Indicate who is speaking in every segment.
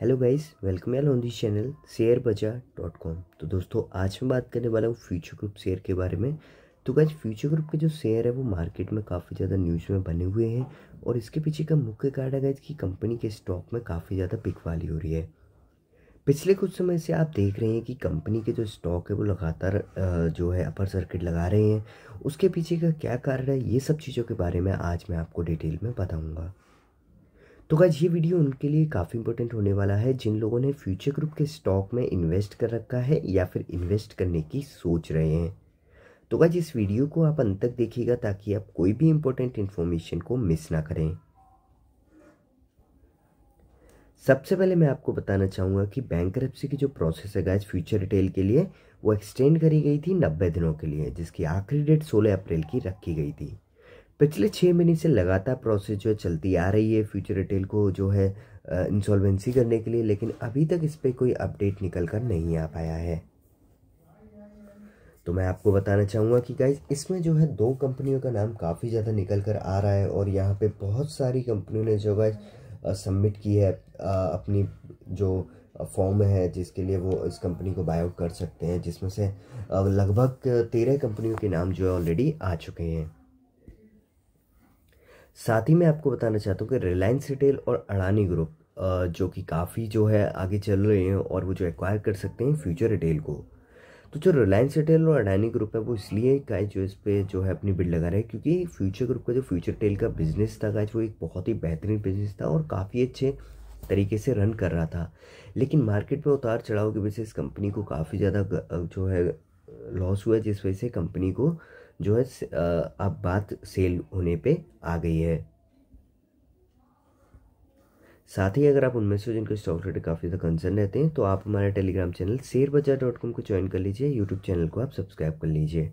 Speaker 1: hello guys welcome all on this channel share bazaar dot com तो दोस्तों आज मैं बात करने वाला हूँ फ्यूचर ग्रुप शेयर के बारे में तो गाइस फ्यूचर ग्रुप के जो शेयर है वो मार्केट में काफ़ी ज़्यादा न्यूज़ में बने हुए हैं और इसके पीछे का मुख्य कारण है गाइज कि कंपनी के स्टॉक में काफ़ी ज़्यादा पिकवाली हो रही है पिछले कुछ समय से आप देख रहे हैं कि कंपनी के जो स्टॉक है वो लगातार जो है अपर सर्किट लगा रहे हैं उसके पीछे का क्या कारण है ये सब चीज़ों के बारे में आज मैं आपको डिटेल में बताऊँगा तो गाइज ये वीडियो उनके लिए काफ़ी इंपॉर्टेंट होने वाला है जिन लोगों ने फ्यूचर ग्रुप के स्टॉक में इन्वेस्ट कर रखा है या फिर इन्वेस्ट करने की सोच रहे हैं तो गाइज इस वीडियो को आप अंत तक देखिएगा ताकि आप कोई भी इंपॉर्टेंट इन्फॉर्मेशन को मिस ना करें सबसे पहले मैं आपको बताना चाहूँगा कि बैंक की जो प्रोसेस है गाइज फ्यूचर रिटेल के लिए वो एक्सटेंड करी गई थी नब्बे दिनों के लिए जिसकी आखिरी डेट सोलह अप्रैल की रखी गई थी पिछले छः महीने से लगातार प्रोसेस जो है चलती आ रही है फ्यूचर रिटेल को जो है इंसॉल्वेंसी करने के लिए लेकिन अभी तक इस पर कोई अपडेट निकल कर नहीं आ पाया है तो मैं आपको बताना चाहूँगा कि गाइज इसमें जो है दो कंपनियों का नाम काफ़ी ज़्यादा निकल कर आ रहा है और यहाँ पे बहुत सारी कंपनियों ने जो गाइज सबमिट की है आ, अपनी जो फॉर्म है जिसके लिए वो इस कंपनी को बायोट कर सकते हैं जिसमें से लगभग तेरह कंपनियों के नाम जो है ऑलरेडी आ चुके हैं साथ ही मैं आपको बताना चाहता हूँ कि रिलायंस रिटेल और अड़ानी ग्रुप जो कि काफ़ी जो है आगे चल रहे हैं और वो जो एक्वायर कर सकते हैं फ्यूचर रिटेल को तो जो रिलायंस रिटेल और अडानी ग्रुप है वो इसलिए का जो इस पर जो है अपनी बिल लगा रहे हैं क्योंकि फ्यूचर ग्रुप का जो फ्यूचर रिटेल का बिज़नेस था गाइज वो एक बहुत ही बेहतरीन बिज़नेस था और काफ़ी अच्छे तरीके से रन कर रहा था लेकिन मार्केट में उतार चढ़ाव की वजह से इस कंपनी को काफ़ी ज़्यादा जो है लॉस हुआ जिस वजह से कंपनी को जो है अब बात सेल होने पे आ गई है साथ ही अगर आप उनमें से जिनको स्टॉक रेट काफ़ी ज़्यादा कंसर्न रहते हैं तो आप हमारे Telegram channel share bazaar dot com को ज्वाइन कर लीजिए यूट्यूब चैनल को आप सब्सक्राइब कर लीजिए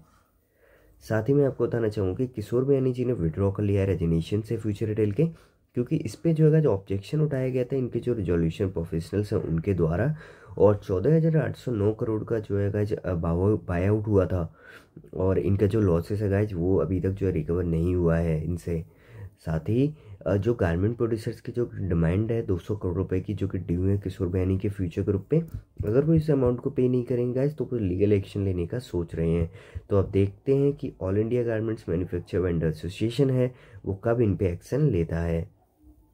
Speaker 1: साथ ही मैं आपको बताना चाहूँगा कि किशोर बयानी जी ने विड्रॉ कर लिया है रेजिनेशन से फ्यूचर रिटेल के क्योंकि इस पर जो है जो ऑब्जेक्शन उठाया गया था इनके जो रिजोल्यूशन प्रोफेशनल्स हैं उनके द्वारा और चौदह हज़ार आठ सौ नौ करोड़ का जो है बाय आउट हुआ था और इनका जो लॉसेस है गाइज वो अभी तक जो है रिकवर नहीं हुआ है इनसे साथ ही जो गारमेंट प्रोड्यूसर्स की जो डिमांड है दो सौ करोड़ रुपए की जो कि ड्यू है किशोर बयानी के फ्यूचर ग्रुप पे अगर वो इस अमाउंट को पे नहीं करेंगे गाइज तो कोई लीगल एक्शन लेने का सोच रहे हैं तो आप देखते हैं कि all India garments manufacture vendor association है वो कब इन पर एक्शन लेता है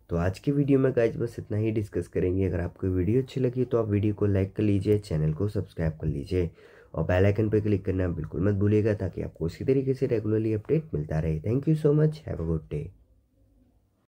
Speaker 1: तो आज की वीडियो में गाइज बस इतना ही डिस्कस करेंगे अगर आपको वीडियो अच्छी लगी तो आप वीडियो को लाइक कर लीजिए चैनल को सब्सक्राइब कर लीजिए और बेल आइकन पर क्लिक करना बिल्कुल मत भूलिएगा ताकि आपको उसी तरीके से रेगुलरली अपडेट मिलता रहे thank you so much have a good day